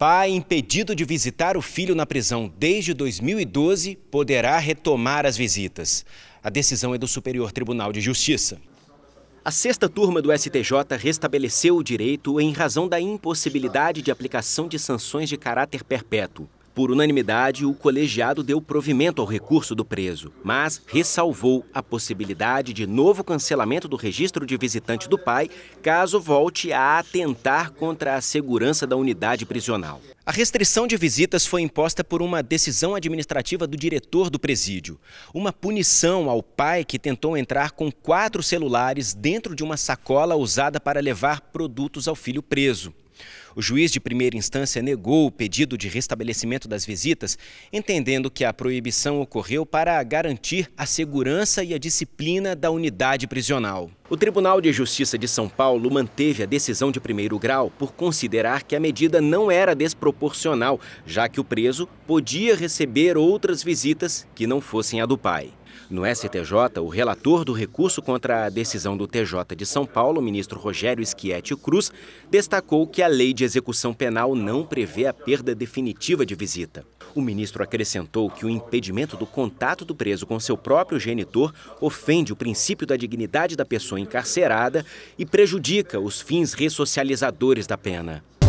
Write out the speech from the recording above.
Pai impedido de visitar o filho na prisão desde 2012 poderá retomar as visitas. A decisão é do Superior Tribunal de Justiça. A sexta turma do STJ restabeleceu o direito em razão da impossibilidade de aplicação de sanções de caráter perpétuo. Por unanimidade, o colegiado deu provimento ao recurso do preso, mas ressalvou a possibilidade de novo cancelamento do registro de visitante do pai, caso volte a atentar contra a segurança da unidade prisional. A restrição de visitas foi imposta por uma decisão administrativa do diretor do presídio. Uma punição ao pai que tentou entrar com quatro celulares dentro de uma sacola usada para levar produtos ao filho preso. O juiz de primeira instância negou o pedido de restabelecimento das visitas, entendendo que a proibição ocorreu para garantir a segurança e a disciplina da unidade prisional. O Tribunal de Justiça de São Paulo manteve a decisão de primeiro grau por considerar que a medida não era desproporcional, já que o preso podia receber outras visitas que não fossem a do pai. No STJ, o relator do recurso contra a decisão do TJ de São Paulo, ministro Rogério Schietti Cruz, destacou que a lei de execução penal não prevê a perda definitiva de visita. O ministro acrescentou que o impedimento do contato do preso com seu próprio genitor ofende o princípio da dignidade da pessoa encarcerada e prejudica os fins ressocializadores da pena.